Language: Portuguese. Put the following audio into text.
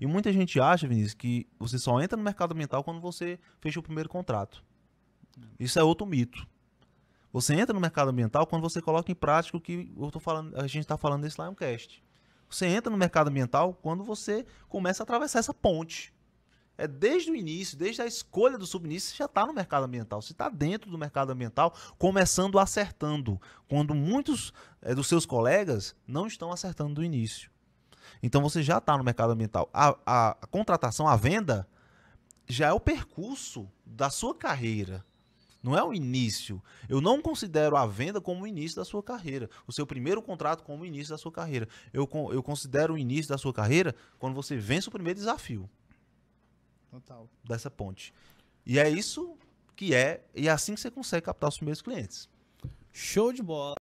E muita gente acha, Vinícius, que você só entra no mercado ambiental quando você fecha o primeiro contrato. Isso é outro mito. Você entra no mercado ambiental quando você coloca em prática o que eu tô falando, a gente está falando nesse Lioncast. Você entra no mercado ambiental quando você começa a atravessar essa ponte. É desde o início, desde a escolha do subinício, você já está no mercado ambiental. Você está dentro do mercado ambiental, começando acertando, quando muitos é, dos seus colegas não estão acertando do início. Então você já está no mercado ambiental. A, a, a, contratação, a venda, já é o percurso da sua carreira. Não é o início. Eu não considero a venda como o início da sua carreira. O seu primeiro contrato como o início da sua carreira. Eu, eu considero o início da sua carreira quando você vence o primeiro desafio. Total. Dessa ponte. E é isso que é, e é assim que você consegue captar os primeiros clientes. Show de bola.